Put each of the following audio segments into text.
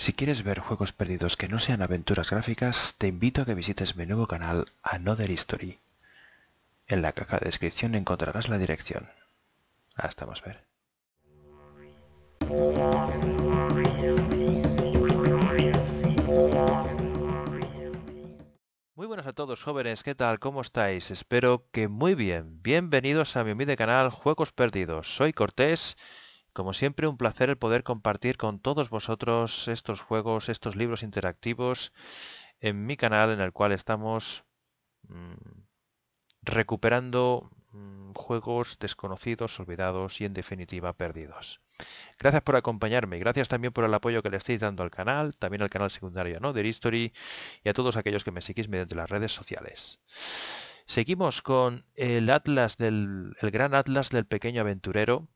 Si quieres ver juegos perdidos que no sean aventuras gráficas, te invito a que visites mi nuevo canal Another History. En la caja de descripción encontrarás la dirección. Hasta más ver. Muy buenas a todos jóvenes, ¿qué tal? ¿Cómo estáis? Espero que muy bien. Bienvenidos a mi de canal Juegos Perdidos. Soy Cortés. Como siempre, un placer el poder compartir con todos vosotros estos juegos, estos libros interactivos en mi canal en el cual estamos mm, recuperando mm, juegos desconocidos, olvidados y en definitiva perdidos. Gracias por acompañarme, gracias también por el apoyo que le estáis dando al canal, también al canal secundario ¿no? de History y a todos aquellos que me seguís mediante las redes sociales. Seguimos con el Atlas del el gran Atlas del pequeño aventurero.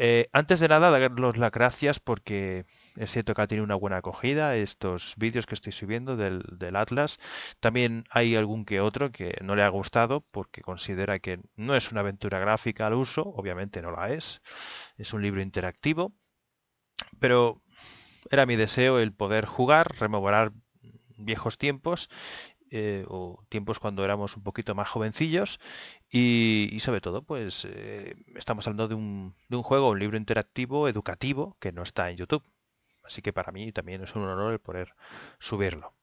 Eh, antes de nada, darles las gracias porque es cierto que ha tenido una buena acogida estos vídeos que estoy subiendo del, del, Atlas. También hay algún que otro que no le ha gustado porque considera que no es una aventura gráfica al uso, obviamente no la es, es un libro interactivo, pero era mi deseo el poder jugar, rememorar viejos tiempos eh, o tiempos cuando éramos un poquito más jovencillos y, sobre todo pues eh, estamos hablando de un, de un juego, un libro interactivo, educativo, que no está en YouTube. Así que para mí también es un honor el poder subirlo.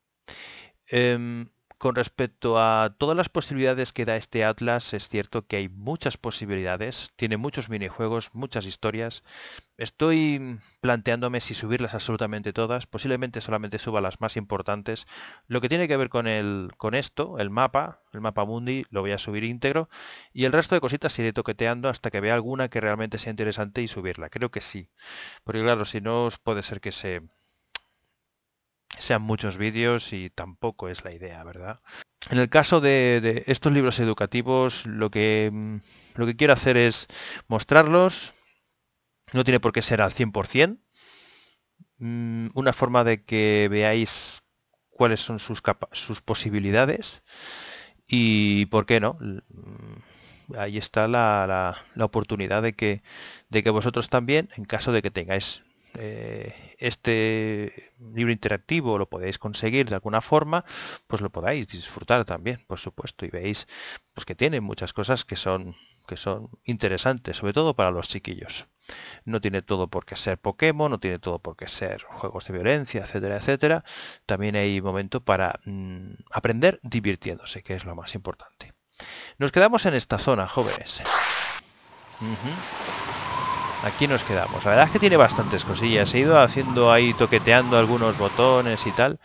Em, con respecto a todas las posibilidades que da este Atlas, es cierto que hay muchas posibilidades, tiene muchos minijuegos, muchas historias. Estoy planteándome si subirlas absolutamente todas, posiblemente solamente suba las más importantes. Lo que tiene que ver con, el, con esto, el mapa, el mapa mundi, lo voy a subir íntegro y el resto de cositas iré toqueteando hasta que vea alguna que realmente sea interesante y subirla. Creo que sí, porque claro, si no puede ser que se sean muchos vídeos y tampoco es la idea, ¿verdad? En el caso de, estos libros educativos, lo que, mm, lo que quiero hacer es mostrarlos. No tiene por qué ser al 100%. Mm, una forma de que veáis cuáles son sus, posibilidades y por qué no. Mm, ahí está la, la oportunidad de que, de que vosotros también, en caso de que tengáis eh, este libro interactivo lo podéis conseguir de alguna forma, pues lo podáis disfrutar también, por supuesto, y veis pues que tiene muchas cosas que son que son interesantes, sobre todo para los chiquillos. No tiene todo por qué ser Pokémon, no tiene todo por qué ser juegos de violencia, etcétera, etcétera. También hay momento para mm, aprender divirtiéndose, que es lo más importante. Nos quedamos en esta zona, jóvenes. Aquí nos quedamos. La verdad es que tiene bastantes cosillas. He ido haciendo ahí, toqueteando algunos botones y tal.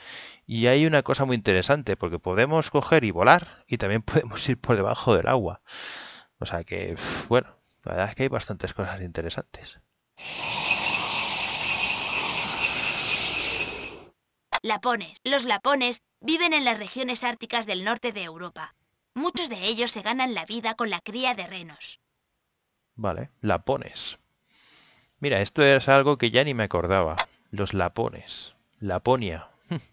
Y hay una cosa muy interesante, porque podemos coger y volar y también podemos ir por debajo del agua. O sea que, bueno, la verdad es que hay bastantes cosas interesantes. Lapones. Los lapones viven en las regiones árticas del norte de Europa. Muchos de ellos se ganan la vida con la cría de renos. Vale, lapones. Mira, esto es algo que ya ni me acordaba. Los lapones. Laponia.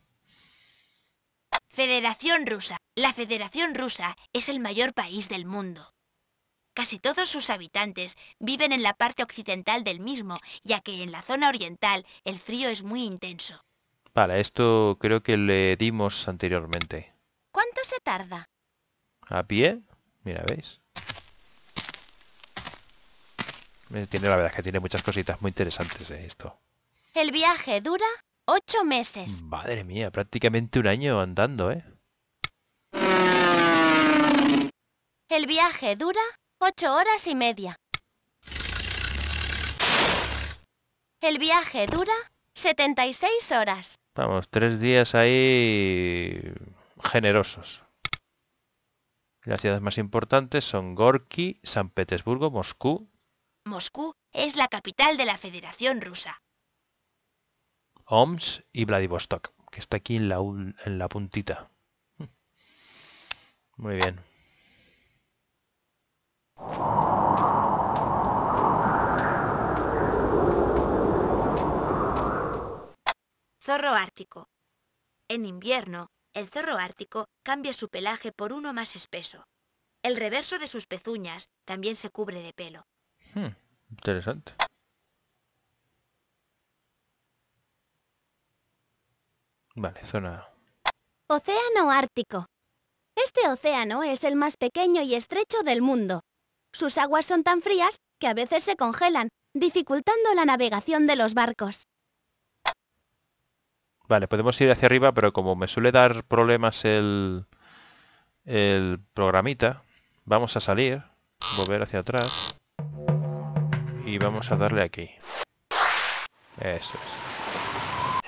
Federación Rusa. La Federación Rusa es el mayor país del mundo. Casi todos sus habitantes viven en la parte occidental del mismo, ya que en la zona oriental el frío es muy intenso. Vale, esto creo que le dimos anteriormente. ¿Cuánto se tarda? ¿A pie? Mira, ¿veis? Eh, tiene, la verdad es que tiene muchas cositas muy interesantes de eh, esto. El viaje dura ocho meses. Madre mía, prácticamente un año andando, ¿eh? El viaje dura ocho horas y media. El viaje dura 76 horas. Vamos, tres días ahí generosos. Las ciudades más importantes son Gorky, San Petersburgo, Moscú, Moscú es la capital de la Federación Rusa. Oms y Vladivostok, que está aquí en la, en la puntita. Hmm. Muy bien. Zorro ártico. En invierno, el zorro ártico cambia su pelaje por uno más espeso. El reverso de sus pezuñas también se cubre de pelo. Hmm, interesante. Vale, zona... Océano Ártico. Este océano es el más pequeño y estrecho del mundo. Sus aguas son tan frías que a veces se congelan, dificultando la navegación de los barcos. Vale, podemos ir hacia arriba, pero como me suele dar problemas el, el programita, vamos a salir, volver hacia atrás y vamos a darle aquí. Eso es.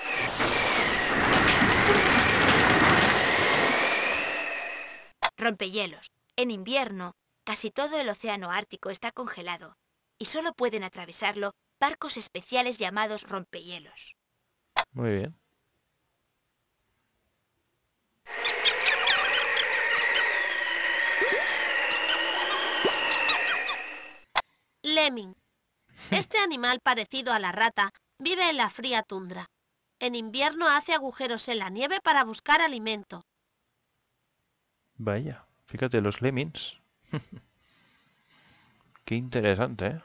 Rompehielos. En invierno, casi todo el océano ártico está congelado y solo pueden atravesarlo barcos especiales llamados rompehielos. Muy bien. Lemming, este animal parecido a la rata vive en la fría tundra. En invierno hace agujeros en la nieve para buscar alimento. Vaya, fíjate los lemmings. Qué interesante, ¿eh?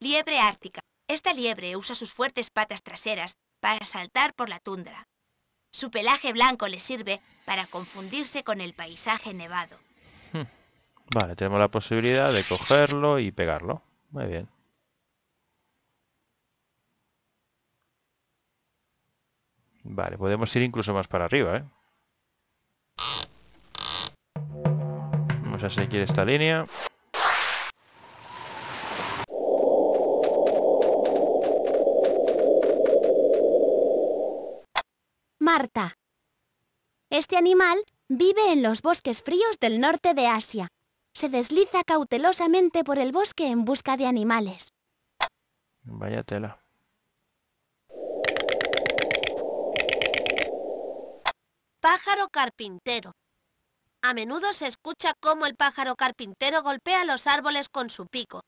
Liebre ártica. Esta liebre usa sus fuertes patas traseras para saltar por la tundra. Su pelaje blanco le sirve para confundirse con el paisaje nevado. Hmm. Vale, tenemos la posibilidad de cogerlo y pegarlo. Muy bien. Vale, podemos ir incluso más para arriba, ¿eh? Vamos a seguir esta línea. Marta. Este animal vive en los bosques fríos del norte de Asia. Se desliza cautelosamente por el bosque en busca de animales. Vaya tela. Pájaro carpintero. A menudo se escucha cómo el pájaro carpintero golpea los árboles con su pico.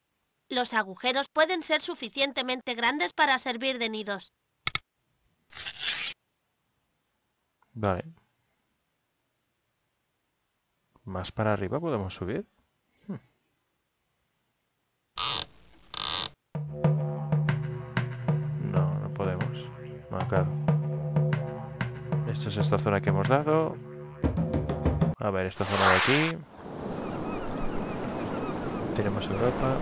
Los agujeros pueden ser suficientemente grandes para servir de nidos. Vale. ¿Más para arriba podemos subir? Hmm. No, no podemos. Marcado. Esto es esta zona que hemos dado. A ver, esta zona de aquí. Tenemos Europa.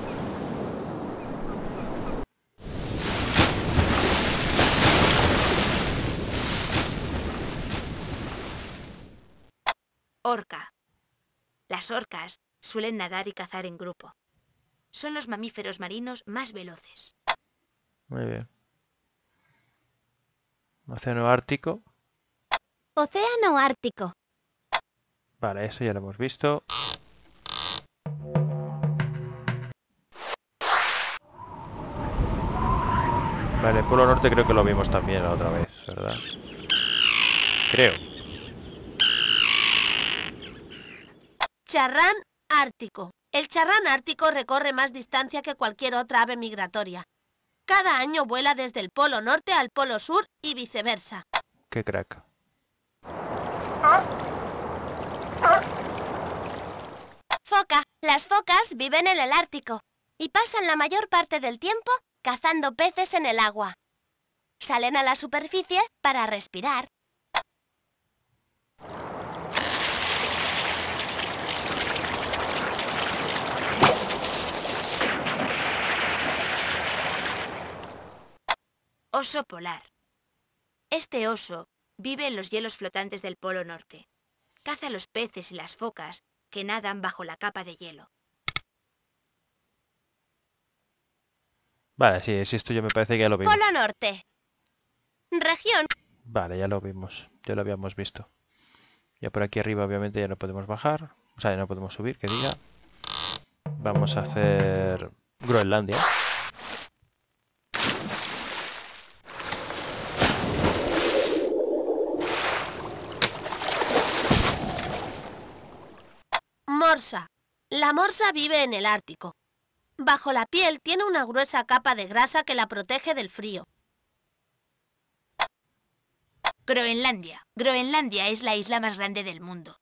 orca. Las orcas suelen nadar y cazar en grupo. Son los mamíferos marinos más veloces. Muy bien. Océano Ártico. Océano Ártico. Vale, eso ya lo hemos visto. Vale, el Polo Norte creo que lo vimos también la otra vez, ¿verdad? Creo. Charrán ártico. El charrán ártico recorre más distancia que cualquier otra ave migratoria. Cada año vuela desde el polo norte al polo sur y viceversa. ¡Qué crack! Foca. Las focas viven en el Ártico y pasan la mayor parte del tiempo cazando peces en el agua. Salen a la superficie para respirar Oso polar. Este oso vive en los hielos flotantes del Polo Norte. Caza los peces y las focas que nadan bajo la capa de hielo. Vale, sí, es esto yo me parece que ya lo vimos. Polo Norte. Región. Vale, ya lo vimos. Ya lo habíamos visto. Ya por aquí arriba obviamente ya no podemos bajar. O sea, ya no podemos subir, que diga. Vamos a hacer Groenlandia. morsa. La morsa vive en el Ártico. Bajo la piel tiene una gruesa capa de grasa que la protege del frío. Groenlandia. Groenlandia es la isla más grande del mundo.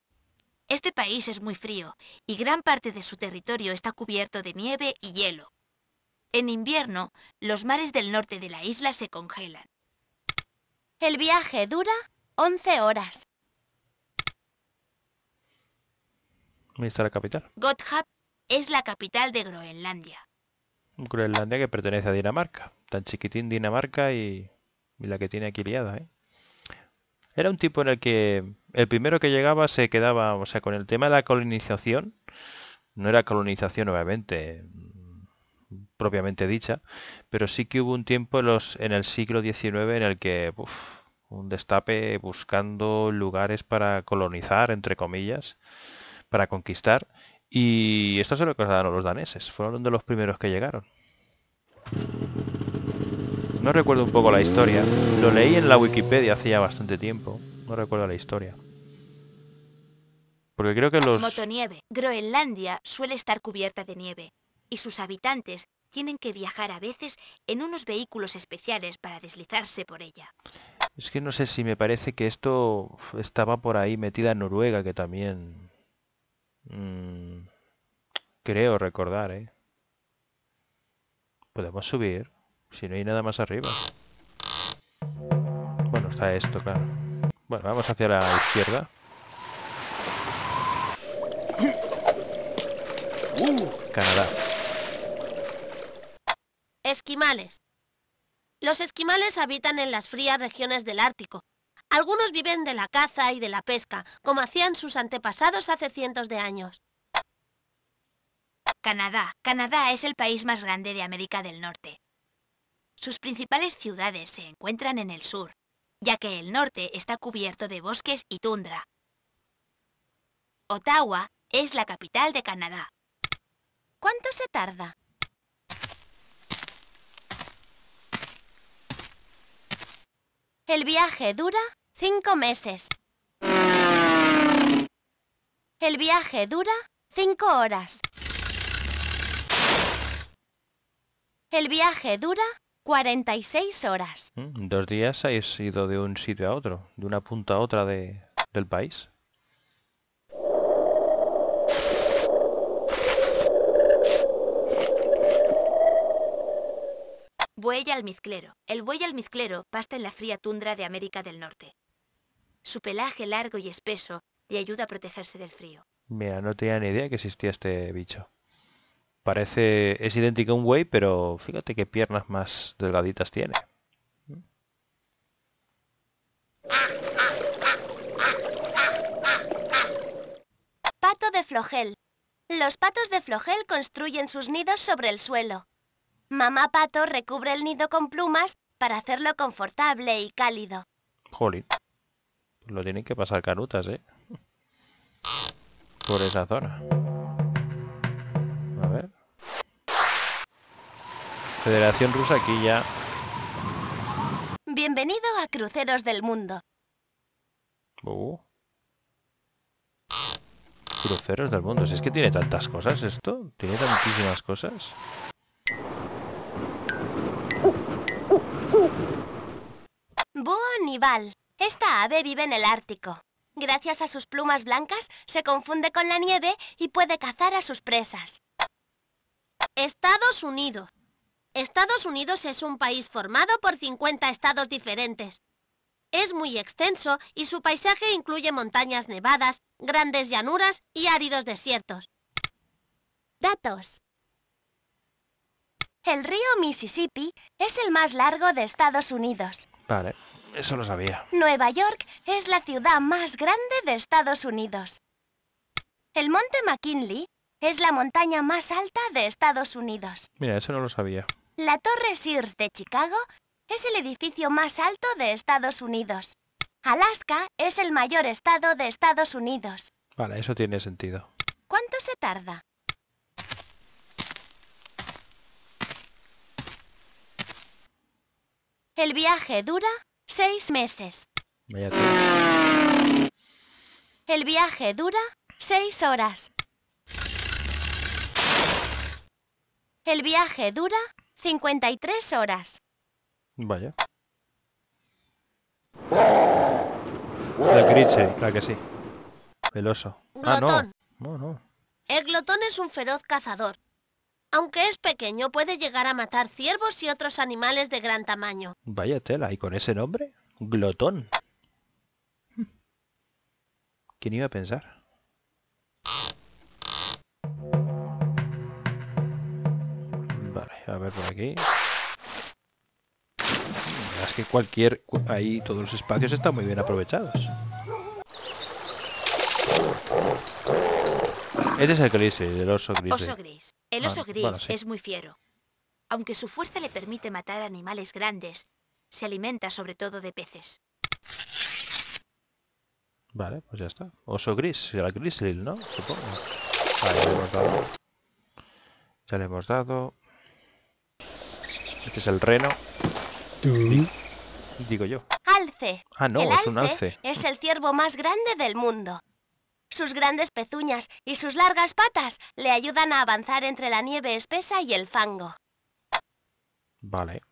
Este país es muy frío y gran parte de su territorio está cubierto de nieve y hielo. En invierno, los mares del norte de la isla se congelan. El viaje dura 11 horas. ¿Dónde está la capital? Gotthard es la capital de Groenlandia. Groenlandia que pertenece a Dinamarca. Tan chiquitín Dinamarca y, la que tiene aquí liada, ¿eh? Era un tipo en el que el primero que llegaba se quedaba, o sea, con el tema de la colonización, no era colonización obviamente propiamente dicha, pero sí que hubo un tiempo en, los, en el siglo XIX en el que un destape buscando lugares para colonizar, entre comillas, para conquistar. Y esto se lo que los daneses. Fueron de los primeros que llegaron. No recuerdo un poco la historia. Lo leí en la Wikipedia hace ya bastante tiempo. No recuerdo la historia. Porque creo que los... Motonieve. Groenlandia suele estar cubierta de nieve. Y sus habitantes tienen que viajar a veces en unos vehículos especiales para deslizarse por ella. Es que no sé si me parece que esto estaba por ahí metida en Noruega, que también Mm, creo recordar, ¿eh? Podemos subir, si no hay nada más arriba. Bueno, está esto, claro. Bueno, vamos hacia la izquierda. Canadá. Esquimales. Los esquimales habitan en las frías regiones del Ártico, algunos viven de la caza y de la pesca, como hacían sus antepasados hace cientos de años. Canadá. Canadá es el país más grande de América del Norte. Sus principales ciudades se encuentran en el sur, ya que el norte está cubierto de bosques y tundra. Ottawa es la capital de Canadá. ¿Cuánto se tarda? El viaje dura cinco meses. El viaje dura cinco horas. El viaje dura 46 horas. Mm, ¿Dos días habéis ido de un sitio a otro? ¿De una punta a otra de, del país? Buey almizclero. El buey almizclero pasta en la fría tundra de América del Norte. Su pelaje largo y espeso le ayuda a protegerse del frío. Mira, no tenía ni idea que existía este bicho. Parece... es idéntico a un güey, pero fíjate qué piernas más delgaditas tiene. Pato de flogel. Los patos de flogel construyen sus nidos sobre el suelo. Mamá pato recubre el nido con plumas para hacerlo confortable y cálido. Jolín. Lo tienen que pasar canutas, ¿eh? Por esa zona. A ver. Federación Rusa aquí ya. Bienvenido a Cruceros del Mundo. Uh. Cruceros del Mundo. Si es que tiene tantas cosas esto. Tiene tantísimas cosas. Boa Nival. Esta ave vive en el Ártico. Gracias a sus plumas blancas, se confunde con la nieve y puede cazar a sus presas. Estados Unidos. Estados Unidos es un país formado por 50 estados diferentes. Es muy extenso y su paisaje incluye montañas nevadas, grandes llanuras y áridos desiertos. Datos. El río Mississippi es el más largo de Estados Unidos. Vale. Eso lo sabía. Nueva York es la ciudad más grande de Estados Unidos. El monte McKinley es la montaña más alta de Estados Unidos. Mira, eso no lo sabía. La Torre Sears de Chicago es el edificio más alto de Estados Unidos. Alaska es el mayor estado de Estados Unidos. Vale, eso tiene sentido. ¿Cuánto se tarda? El viaje dura seis meses. Vaya El viaje dura seis horas. El viaje dura 53 horas. Vaya. La Criche, la que sí. Peloso. Ah, no. No, no. El glotón es un feroz cazador aunque es pequeño, puede llegar a matar ciervos y otros animales de gran tamaño. Vaya tela, ¿y con ese nombre? Glotón. ¿Quién iba a pensar? Vale, a ver por aquí. Es que cualquier... Ahí todos los espacios están muy bien aprovechados. Este es el gris, el oso gris. El ah, oso gris es muy fiero. Aunque su fuerza le permite matar animales grandes, se alimenta sobre todo de peces. Vale, pues ya está. Oso gris, el grizzly, ¿no? Supongo. ya le hemos dado. Ya Este es el reno. Digo yo. Alce. Ah, no, es un alce. Es el ciervo más grande del mundo. Sus grandes pezuñas y sus largas patas le ayudan a avanzar entre la nieve espesa y el fango. Vale.